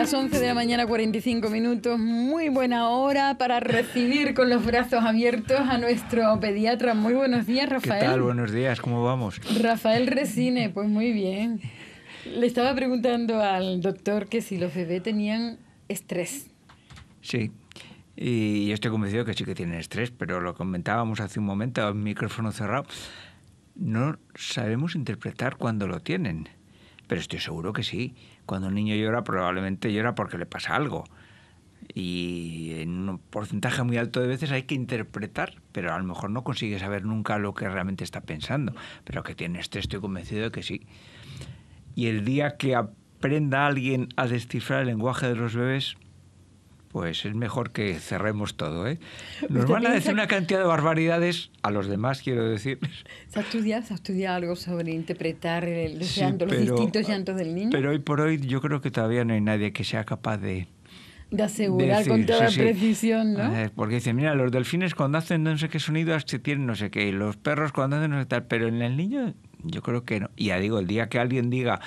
Las 11 de la mañana, 45 minutos, muy buena hora para recibir con los brazos abiertos a nuestro pediatra. Muy buenos días, Rafael. ¿Qué tal? Buenos días, ¿cómo vamos? Rafael Resine, pues muy bien. Le estaba preguntando al doctor que si los bebés tenían estrés. Sí, y estoy convencido que sí que tienen estrés, pero lo comentábamos hace un momento, el micrófono cerrado. No sabemos interpretar cuándo lo tienen, pero estoy seguro que sí cuando un niño llora, probablemente llora porque le pasa algo. Y en un porcentaje muy alto de veces hay que interpretar, pero a lo mejor no consigue saber nunca lo que realmente está pensando. Pero que tiene estrés, estoy convencido de que sí. Y el día que aprenda alguien a descifrar el lenguaje de los bebés, pues es mejor que cerremos todo. ¿eh? Pues Nos van a decir una cantidad de barbaridades a los demás, quiero decir. ¿Se ha estudiado, algo sobre interpretar el, los distintos llantos del niño? Pero hoy por hoy yo creo que todavía no hay nadie que sea capaz de... De asegurar con toda precisión, ¿no? Ah, porque dicen, mira, los delfines cuando hacen no sé qué sonido tienen no sé qué, y los perros cuando hacen no sé qué tal, pero en el niño yo creo que no. Y ya digo, el día que alguien diga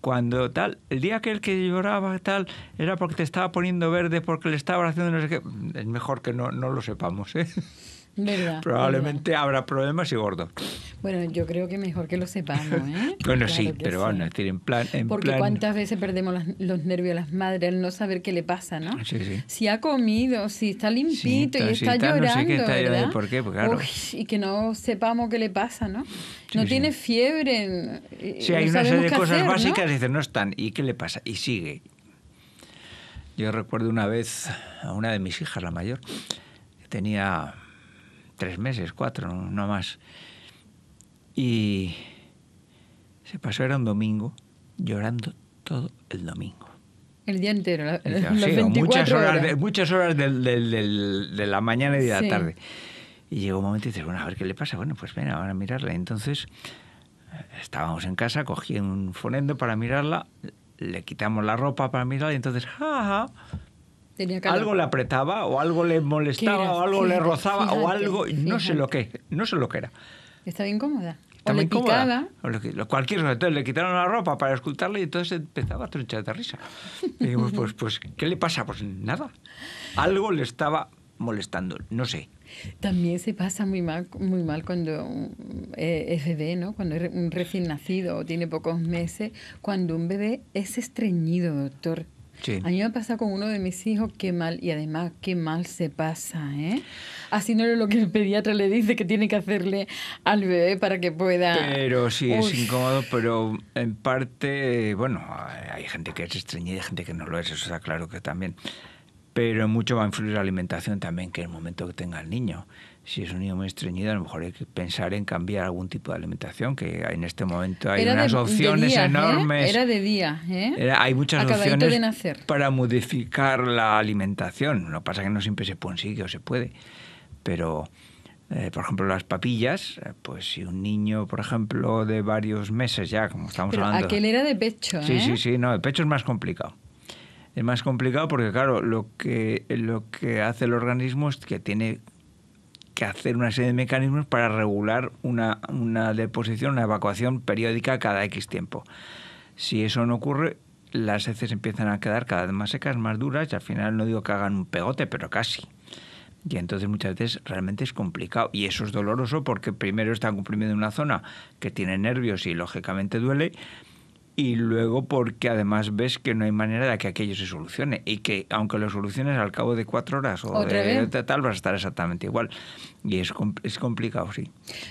cuando tal, el día que el que lloraba tal, era porque te estaba poniendo verde, porque le estaba haciendo no sé qué. Es mejor que no, no lo sepamos, ¿eh? ¿Verdad? Probablemente habrá problemas y gordo. Bueno, yo creo que mejor que lo sepamos, ¿eh? bueno, sí, pero bueno, es decir, en plan... Porque cuántas veces perdemos los nervios las madres al no saber qué le pasa, ¿no? Sí, sí. Si ha comido, si está limpito y está, llorando, no sé está Llorando, ¿Por qué? Pues y que no sepamos qué le pasa, ¿no? no tiene fiebre. Eh, sí, hay una serie de cosas básicas y dicen, no están, ¿y qué le pasa? Y sigue. Yo recuerdo una vez a una de mis hijas, la mayor, que tenía tres meses, cuatro, no, más. Y se pasó, era un domingo, llorando todo el domingo. El día entero, ah, muchas horas, De, muchas horas de la mañana y de la tarde. Y llegó un momento y dices, bueno, a ver qué le pasa. Bueno, pues ven, ahora a mirarla. Entonces eh, estábamos en casa, cogí un fonendo para mirarla, le quitamos la ropa para mirarla y entonces, ja, ja, algo le apretaba o algo le molestaba o algo le rozaba o algo, no sé lo que, no sé lo que era. Estaba incómoda. Estaba le incómoda. picaba. cualquier entonces le quitaron la ropa para escucharle y entonces empezaba a tronchar de risa. Y pues, pues, pues, ¿qué le pasa? Pues nada. Algo le estaba molestando, no sé. También se pasa muy mal, muy mal cuando eh, es bebé, ¿no? Cuando es un recién nacido o tiene pocos meses, cuando un bebé es estreñido, doctor. A mí me pasa con uno de mis hijos, qué mal, y además qué mal se pasa, ¿eh? Así no es lo que el pediatra le dice que tiene que hacerle al bebé para que pueda... Pero sí, es incómodo, pero en parte, bueno, hay gente que es estreñida y gente que no lo es, eso está claro que también pero mucho va a influir la alimentación también, que en el momento que tenga el niño. Si es un niño muy estreñido, a lo mejor hay que pensar en cambiar algún tipo de alimentación, que en este momento hay unas opciones ¿eh? enormes. Era de día, ¿eh? hay muchas opciones para modificar la alimentación. Lo que pasa es que no siempre se consigue o se puede, pero... Eh, por ejemplo, las papillas, eh, pues si un niño, por ejemplo, de varios meses ya, como estamos hablando. Aquel era de pecho. Sí, sí, sí, no, el pecho es más complicado es más complicado porque, claro, lo que, lo que hace el organismo es que tiene que hacer una serie de mecanismos para regular una, deposición, una evacuación periódica cada X tiempo. Si eso no ocurre, las heces empiezan a quedar cada vez más secas, más duras, y al final no digo que hagan un pegote, pero casi. Y entonces muchas veces realmente es complicado. Y eso es doloroso porque primero están comprimiendo una zona que tiene nervios y lógicamente duele y luego porque además ves que no hay manera de que aquello se solucione y que aunque lo soluciones al cabo de cuatro horas o de, tal vas a estar exactamente igual y es, complicado sí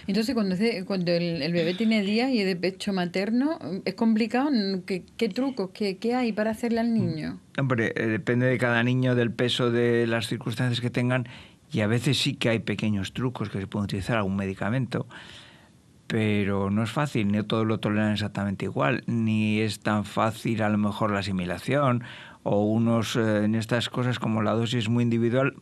entonces cuando, cuando el, bebé tiene días y es de pecho materno es complicado qué, trucos qué, qué, hay para hacerle al niño mm. hombre eh, depende de cada niño del peso de las circunstancias que tengan y a veces sí que hay pequeños trucos que se pueden utilizar algún medicamento pero no es fácil, ni todos lo toleran exactamente igual, ni es tan fácil a lo mejor la asimilación o unos eh, en estas cosas como la dosis muy individual,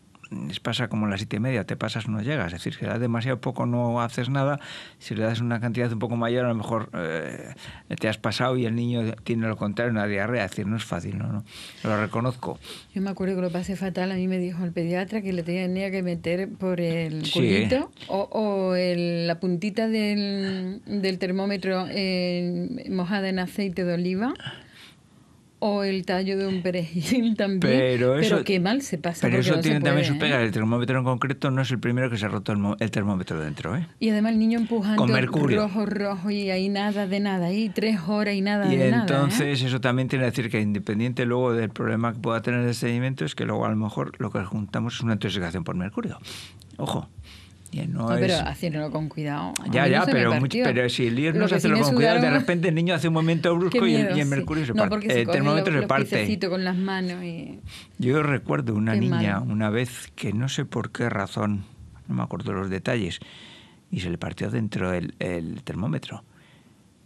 les pasa como las siete y media, te pasas, no llegas. Es decir, si le das demasiado poco, no haces nada. Si le das una cantidad un poco mayor, a lo mejor eh, te has pasado y el niño tiene lo contrario, una diarrea. Es decir, no es fácil, ¿no? no lo reconozco. Yo me acuerdo que lo pasé fatal. A mí me dijo el pediatra que le tenía que meter por el culito o, la puntita del, del termómetro eh, mojada en aceite de oliva o el tallo de un perejil también. Pero, eso, qué mal se pasa. Pero eso tiene también sus ¿eh? pegas. El termómetro en concreto no es el primero que se ha roto el, termómetro dentro. ¿eh? Y además el niño empujando Con mercurio. rojo, rojo y ahí nada de nada. Y tres horas y nada de entonces, nada. ¿eh? entonces eso también tiene que decir que independiente luego del problema que pueda tener el sedimento es que luego a lo mejor lo que juntamos es una intoxicación por mercurio. Ojo pero haciéndolo con cuidado. Ya, ya, pero, pero si el IR no se hace con cuidado, de repente el niño hace un movimiento brusco y, el, mercurio se parte. Eh, el termómetro se parte. Con las manos Yo recuerdo una niña una vez que no sé por qué razón, no me acuerdo los detalles, y se le partió dentro el, el termómetro.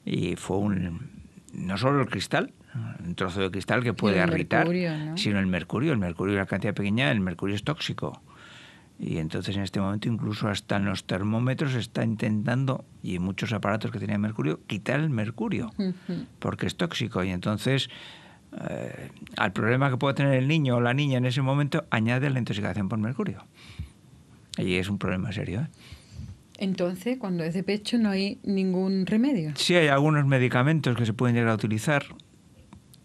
Y fue un. No solo el cristal, un trozo de cristal que puede irritar, sino el mercurio. El mercurio es una cantidad pequeña, el mercurio es tóxico y entonces en este momento incluso hasta en los termómetros está intentando, y en muchos aparatos que tenían mercurio, quitar el mercurio, porque es tóxico. Y entonces eh, al problema que puede tener el niño o la niña en ese momento añade la intoxicación por mercurio. Y es un problema serio. ¿eh? Entonces, cuando es de pecho no hay ningún remedio. Sí, hay algunos medicamentos que se pueden llegar a utilizar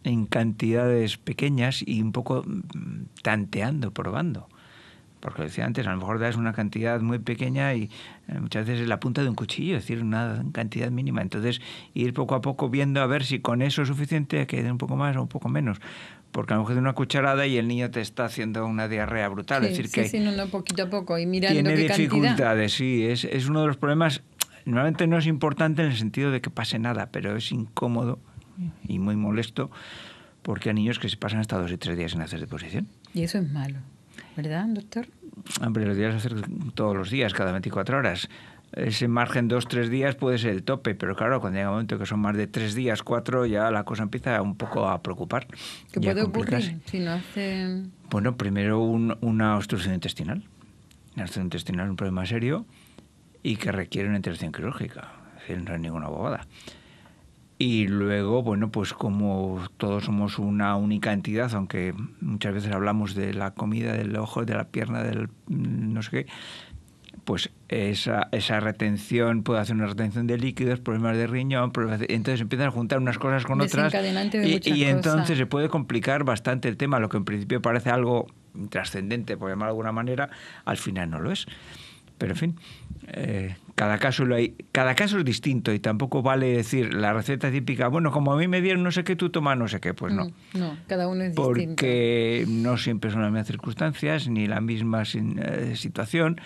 en cantidades pequeñas y un poco mm, tanteando, probando porque decía antes, a lo mejor das una cantidad muy pequeña y eh, muchas veces es la punta de un cuchillo, es decir, una cantidad mínima. Entonces, ir poco a poco viendo a ver si con eso es suficiente, que dé un poco más o un poco menos. Porque a lo mejor de una cucharada y el niño te está haciendo una diarrea brutal. Sí, decir, sí, que. Sí, no, no, poquito a poco y mirando Tiene dificultades, sí. Es, es uno de los problemas. Normalmente no es importante en el sentido de que pase nada, pero es incómodo y muy molesto porque hay niños que se pasan hasta dos y tres días sin hacer deposición. Y eso es malo. ¿verdad, doctor? Hombre, lo deberías hacer todos los días, cada 24 horas. Ese margen dos, tres días puede ser el tope, pero claro, cuando llega un momento que son más de tres días, cuatro, ya la cosa empieza un poco a preocupar. ¿Qué puede ocurrir si no hace...? Bueno, primero un, una obstrucción intestinal. Una obstrucción intestinal es un problema serio y que requiere una intervención quirúrgica. Es decir, no es ninguna bobada. Y luego, bueno, pues como todos somos una única entidad, aunque muchas veces hablamos de la comida, del ojo, de la pierna, del no sé qué, pues esa, esa retención puede hacer una retención de líquidos, problemas de riñón, entonces empiezan a juntar unas cosas con otras y, entonces se puede complicar bastante el tema, lo que en principio parece algo trascendente, por llamar de alguna manera, al final no lo es. Pero en fin, eh, cada, caso hay, cada caso es distinto y tampoco vale decir la receta típica, bueno, como a mí me dieron no sé qué, tú toma no sé qué. Pues no. Mm, no, cada uno es porque distinto. Porque no siempre son las mismas circunstancias ni la misma eh, situación.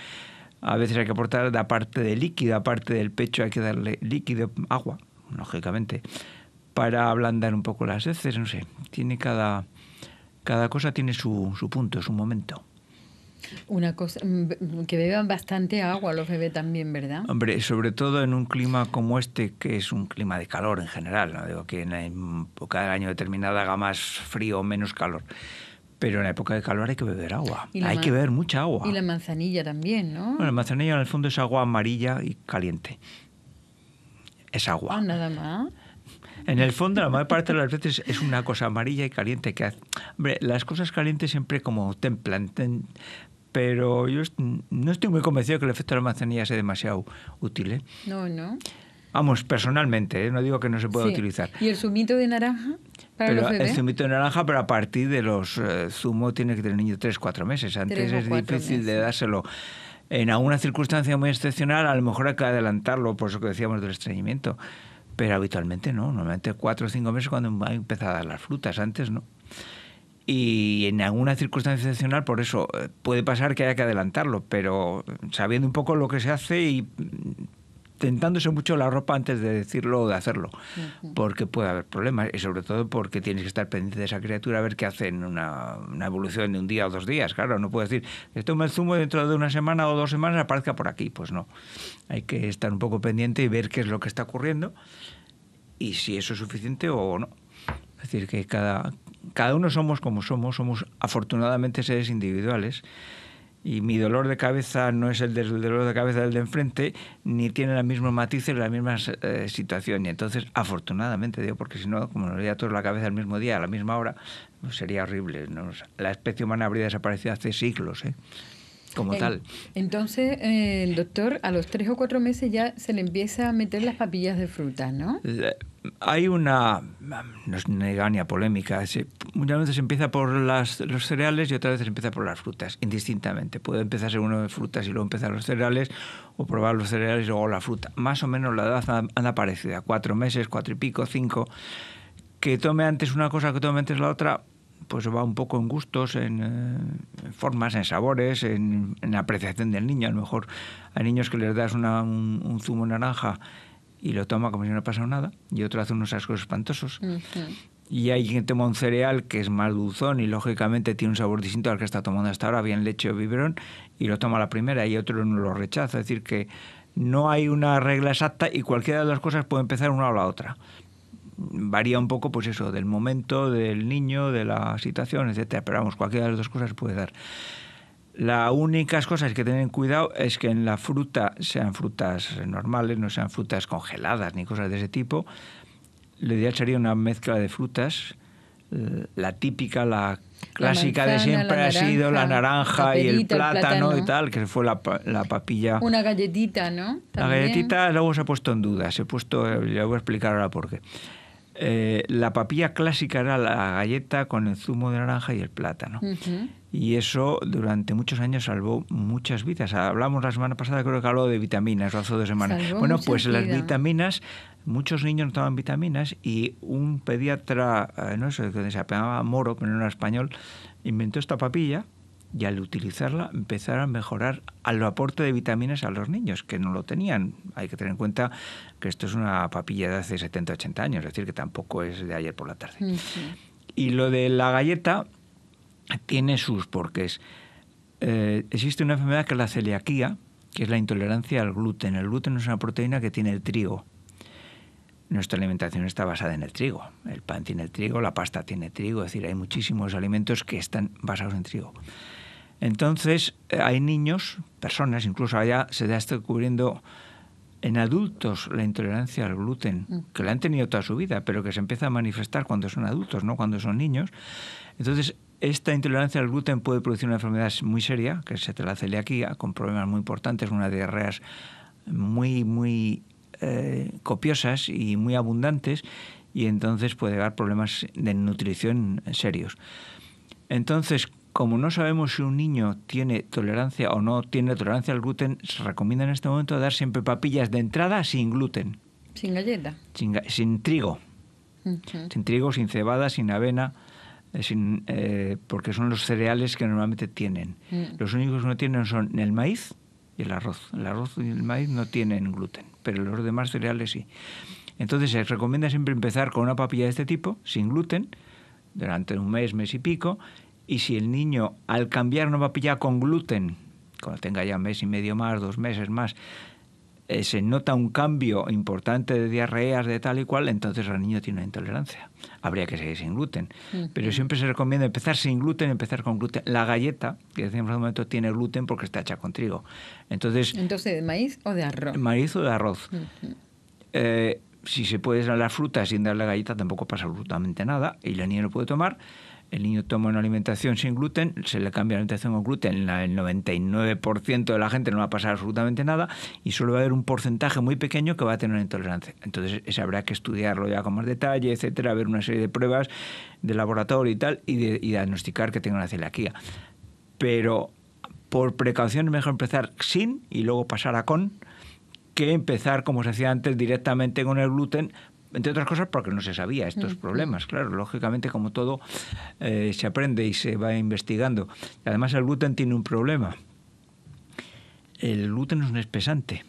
A veces hay que aportar la parte de líquido, aparte del pecho hay que darle líquido, agua, lógicamente, para ablandar un poco las heces, no sé. Tiene cada, cada cosa tiene su, su punto, su momento. Una cosa, mm, que beban bastante agua los bebés también, ¿verdad? Hombre, sobre todo en un clima como este, que es un clima de calor en general, no que en cada época del año determinada haga más frío o menos calor. Pero en la época de calor hay que beber agua. Hay que beber mucha agua. Y la manzanilla también, ¿no? Bueno, la manzanilla en el fondo es agua amarilla y caliente. Es agua. Ah, nada más. En el fondo, la mayor parte de las veces es una cosa amarilla y caliente que hace. Hombre, las cosas calientes siempre como templan, pero yo no estoy muy convencido de que el efecto de la manzanilla sea demasiado útil. ¿eh? No, no. Vamos, personalmente, ¿eh? no digo que no se pueda utilizar. ¿Y el zumito de naranja? Para pero El zumito de naranja, pero a partir de los eh, zumo tiene que tener niño 3, 4 meses. Antes es difícil de dárselo. En alguna circunstancia muy excepcional, a lo mejor hay que adelantarlo, por eso que decíamos del estreñimiento pero habitualmente no, normalmente cuatro o cinco meses cuando va a a dar las frutas, antes no. Y en alguna circunstancia excepcional, por eso eh, puede pasar que haya que adelantarlo, pero sabiendo un poco lo que se hace y mm, tentándose mucho la ropa antes de decirlo o de hacerlo, porque puede haber problemas y sobre todo porque tienes que estar pendiente de esa criatura a ver qué hace en una, evolución de un día o dos días. Claro, no puedes decir, esto me el zumo dentro de una semana o dos semanas aparezca por aquí. Pues no, hay que estar un poco pendiente y ver qué es lo que está ocurriendo y si eso es suficiente o no. Es decir, que cada, cada uno somos como somos, somos afortunadamente seres individuales y mi dolor de cabeza no es el del dolor de cabeza del de enfrente, ni tiene mismo mismos matices, la misma eh, situación. Y entonces, afortunadamente, digo, porque si no, como nos veía todos la cabeza al mismo día, a la misma hora, pues sería horrible. La especie humana habría desaparecido hace siglos, ¿eh? como tal. Entonces, eh, el doctor a los tres o cuatro meses ya se le empieza a meter las papillas de fruta, ¿no? hay una, no es negania polémica, muchas veces empieza por las, los cereales y otras veces empieza por las frutas, indistintamente. Puede empezar uno de frutas y luego empezar los cereales, o probar los cereales y luego la fruta. Más o menos la edad anda parecida, cuatro meses, cuatro y pico, cinco. Que tome antes una cosa, que tome antes la otra, pues va un poco en gustos, en, eh, formas, en sabores, en, apreciación del niño. A lo mejor hay niños que les das un, un zumo naranja y lo toma como si no ha pasado nada, y otro hace unos ascos espantosos. Y hay quien toma un cereal que es más dulzón y lógicamente tiene un sabor distinto al que está tomando hasta ahora, bien leche o biberón, y lo toma la primera y otro no lo rechaza. Es decir, que no hay una regla exacta y cualquiera de las cosas puede empezar una o la otra. Varía un poco, pues eso, del momento, del niño, de la situación, etcétera. Pero vamos, cualquiera de las dos cosas puede dar. Las únicas cosas que tienen cuidado es que en la fruta, sean frutas normales, no sean frutas congeladas ni cosas de ese tipo, lo ideal sería una mezcla de frutas. La típica, la clásica de siempre ha sido la naranja y el plátano, y tal, que fue la, papilla. Una galletita, ¿no? La galletita luego se ha puesto en duda, se ha puesto, ya voy a explicar ahora por qué. Eh, la papilla clásica era la galleta con el zumo de naranja y el plátano. Y eso durante muchos años salvó muchas vidas. Hablamos la semana pasada, creo que habló de vitaminas, o hace dos semanas. bueno, pues las vitaminas, muchos niños no toman vitaminas y un pediatra, eh, no sé, se llamaba Moro, pero no era español, inventó esta papilla y al utilizarla empezar a mejorar al aporte de vitaminas a los niños, que no lo tenían. Hay que tener en cuenta que esto es una papilla de hace 70, 80 años, es decir, que tampoco es de ayer por la tarde. Y lo de la galleta tiene sus porqués. Eh, existe una enfermedad que es la celiaquía, que es la intolerancia al gluten. El gluten es una proteína que tiene el trigo. Nuestra alimentación está basada en el trigo. El pan tiene el trigo, la pasta tiene trigo, es decir, hay muchísimos alimentos que están basados en trigo. Entonces, eh, hay niños, personas, incluso allá se está descubriendo en adultos la intolerancia al gluten, mm. que la han tenido toda su vida, pero que se empieza a manifestar cuando son adultos, no cuando son niños. Entonces, esta intolerancia al gluten puede producir una enfermedad muy seria, que es la celiaquía, con problemas muy importantes, unas diarreas muy, muy eh, copiosas y muy abundantes, y entonces puede dar problemas de nutrición serios. Entonces, como no sabemos si un niño tiene tolerancia o no tiene tolerancia al gluten, se recomienda en este momento dar siempre papillas de entrada sin gluten. Sin galleta. Sin, trigo. Sin trigo, sin cebada, sin avena, eh, eh, porque son los cereales que normalmente tienen. Mm. Los únicos que no tienen son el maíz y el arroz. El arroz y el maíz no tienen gluten, pero los demás cereales sí. Entonces se recomienda siempre empezar con una papilla de este tipo, sin gluten, durante un mes, mes y pico, y si el niño al cambiar no va a pillar con gluten, cuando tenga ya mes y medio más, dos meses más, eh, se nota un cambio importante de diarreas, de tal y cual, entonces el niño tiene una intolerancia. Habría que seguir sin gluten. Pero siempre se recomienda empezar sin gluten, empezar con gluten. La galleta, que decíamos hace un momento, tiene gluten porque está hecha con trigo. Entonces, entonces ¿de maíz o de arroz? Maíz o de arroz. Eh, si se puede dar la fruta sin dar la galleta, tampoco pasa absolutamente nada y la niña lo puede tomar el niño toma una alimentación sin gluten, se le cambia la alimentación con gluten, el 99% de la gente no va a pasar absolutamente nada y solo va a haber un porcentaje muy pequeño que va a tener una intolerancia. Entonces, eso habrá que estudiarlo ya con más detalle, etcétera, ver una serie de pruebas de laboratorio y tal y, diagnosticar que tenga una celiaquía. Pero por precaución es mejor empezar sin y luego pasar a con que empezar como se hacía antes directamente con el gluten entre otras cosas porque no se sabía estos problemas. Claro, lógicamente como todo eh, se aprende y se va investigando. Además el gluten tiene un problema. El gluten es un espesante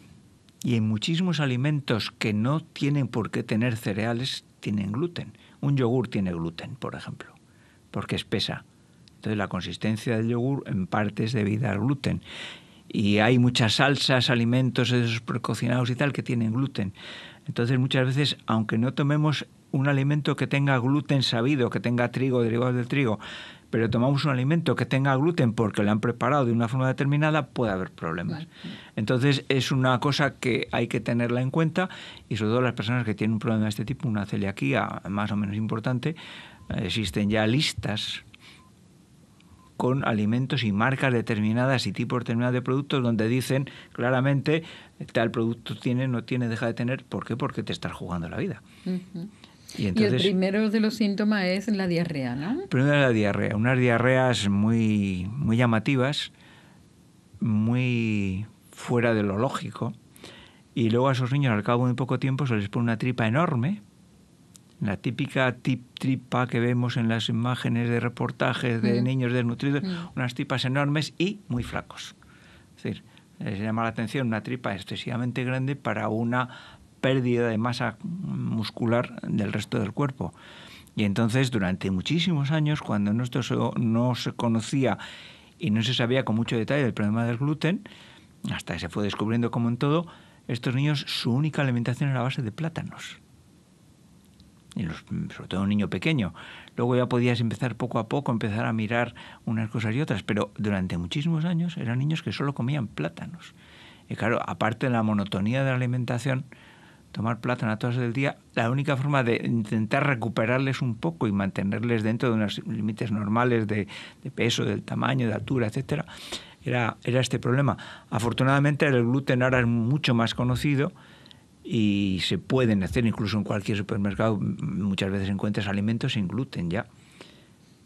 y en muchísimos alimentos que no tienen por qué tener cereales tienen gluten. Un yogur tiene gluten, por ejemplo, porque espesa. Entonces la consistencia del yogur en parte es debida al gluten y hay muchas salsas, alimentos esos precocinados y tal que tienen gluten. Entonces muchas veces, aunque no tomemos un alimento que tenga gluten sabido, que tenga trigo, derivado del trigo, pero tomamos un alimento que tenga gluten porque lo han preparado de una forma determinada, puede haber problemas. Entonces es una cosa que hay que tenerla en cuenta y sobre todo las personas que tienen un problema de este tipo, una celiaquía más o menos importante, eh, existen ya listas con alimentos y marcas determinadas y tipos determinados de productos donde dicen claramente tal producto tiene, no tiene, deja de tener. ¿Por qué? Porque te estás jugando la vida. Y, entonces, el primero de los síntomas es la diarrea, ¿no? Primero es la diarrea, unas diarreas muy, muy llamativas, muy fuera de lo lógico. Y luego a esos niños al cabo de un poco tiempo se les pone una tripa enorme la típica tip tripa que vemos en las imágenes de reportajes de mm. niños desnutridos, mm. unas tripas enormes y muy flacos. Es decir, les llama la atención una tripa excesivamente grande para una pérdida de masa muscular del resto del cuerpo. Y entonces, durante muchísimos años, cuando no se conocía y no se sabía con mucho detalle el problema del gluten, hasta que se fue descubriendo como en todo, estos niños su única alimentación era a base de plátanos y sobre todo un niño pequeño. Luego ya podías empezar poco a poco, empezar a mirar unas cosas y otras, pero durante muchísimos años eran niños que solo comían plátanos. Y claro, aparte de la monotonía de la alimentación, tomar plátano a el del día, la única forma de intentar recuperarles un poco y mantenerles dentro de unos límites normales de, peso, del tamaño, de altura, etcétera, era, era este problema. Afortunadamente el gluten ahora es mucho más conocido y se pueden hacer incluso en cualquier supermercado. Muchas veces encuentras alimentos sin gluten ya.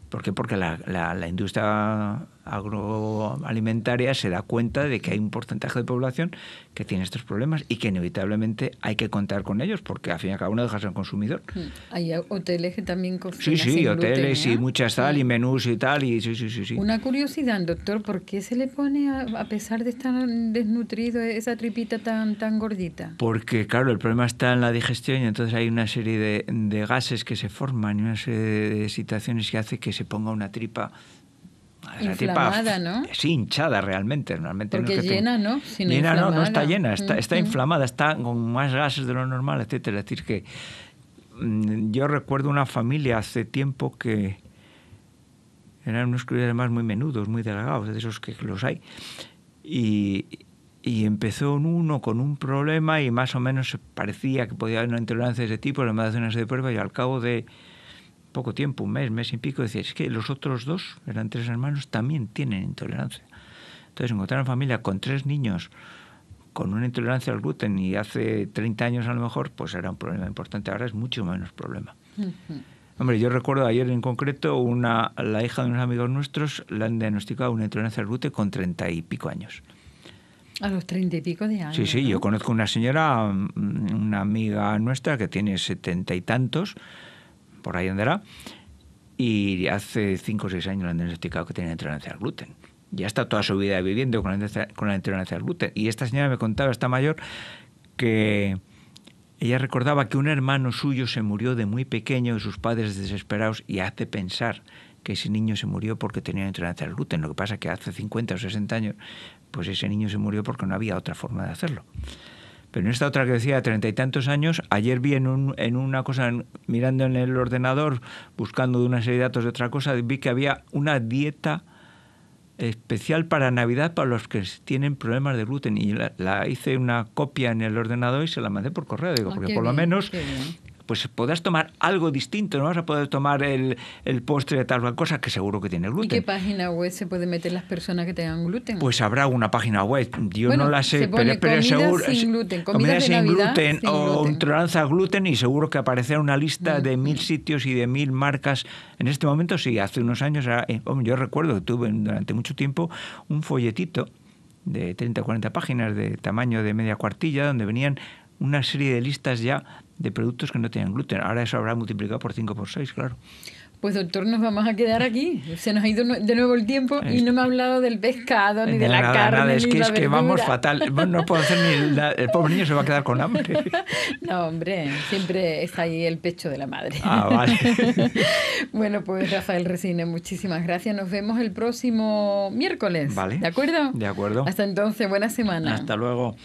¿Por qué? Porque la, la industria agroalimentaria se da cuenta de que hay un porcentaje de población que tiene estos problemas y que inevitablemente hay que contar con ellos porque al fin y al cabo uno deja al consumidor. Mm. Hay hoteles que también Sí, sí, hoteles y ¿eh? muchas tal y menús y tal y Una curiosidad, doctor, ¿por qué se le pone a, pesar de estar desnutrido esa tripita tan tan gordita? Porque claro, el problema está en la digestión y entonces hay una serie de, gases que se forman y una serie de situaciones que hace que se ponga una tripa inflamada, ¿no? Sí, hinchada realmente. realmente Porque no llena, ¿no? llena, no, no está llena, está, está inflamada, está con más gases de lo normal, etcétera. Es decir, que mm, yo recuerdo una familia hace tiempo que eran unos críos más muy menudos, muy delgados, de esos que los hay. Y, y empezó uno con un problema y más o menos parecía que podía haber una intolerancia de ese tipo, le mandaron de prueba y al cabo de poco tiempo, un mes, mes y pico, decía, es que los otros dos, eran tres hermanos, también tienen intolerancia. Entonces encontraron familia con tres niños con una intolerancia al gluten y hace 30 años a lo mejor, pues era un problema importante. Ahora es mucho menos problema. Hombre, yo recuerdo ayer en concreto una, la hija de unos amigos nuestros le han diagnosticado una intolerancia al gluten con 30 y pico años. A los 30 y pico de años. Sí, sí, yo conozco una señora, mm, una amiga nuestra que tiene setenta y tantos, por ahí andará, y hace 5 o 6 años le han diagnosticado que tenía intolerancia al gluten. Ya está toda su vida viviendo con la, con intolerancia al gluten. Y esta señora me contaba, esta mayor, que ella recordaba que un hermano suyo se murió de muy pequeño, y sus padres desesperados, y hace pensar que ese niño se murió porque tenía intolerancia al gluten. Lo que pasa es que hace 50 o 60 años, pues ese niño se murió porque no había otra forma de hacerlo. Pero en esta otra que decía, treinta y tantos años, ayer vi en, una cosa, mirando en el ordenador, buscando de una serie de datos de otra cosa, vi que había una dieta especial para Navidad para los que tienen problemas de gluten. Y la, hice una copia en el ordenador y se la mandé por correo. Digo, ah, porque por lo menos pues podrás tomar algo distinto, no vas a poder tomar el, el postre de tal o cosa que seguro que tiene gluten. ¿Y qué página web se puede meter las personas que tengan gluten? Pues habrá una página web, yo no la sé, se pero, seguro... Sin gluten, comida, sin Navidad, gluten o gluten. gluten y seguro que aparecerá una lista de mil sitios y de mil marcas. En este momento sí, hace unos años, eh, yo recuerdo que tuve durante mucho tiempo un folletito de 30 o 40 páginas de tamaño de media cuartilla, donde venían una serie de listas ya de productos que no tienen gluten. Ahora eso habrá multiplicado por 5 por 6, claro. Pues doctor, nos vamos a quedar aquí. Se nos ha ido de nuevo el tiempo y no me ha hablado del pescado, ni de, la carne. Es, ni que, es que vamos fatal. No puedo hacer ni el pobre niño se va a quedar con hambre. No, hombre, siempre está ahí el pecho de la madre. Ah, vale. bueno, pues Rafael Resine, muchísimas gracias. Nos vemos el próximo miércoles. Vale. ¿De acuerdo? De acuerdo. Hasta entonces, buena semana. Hasta luego.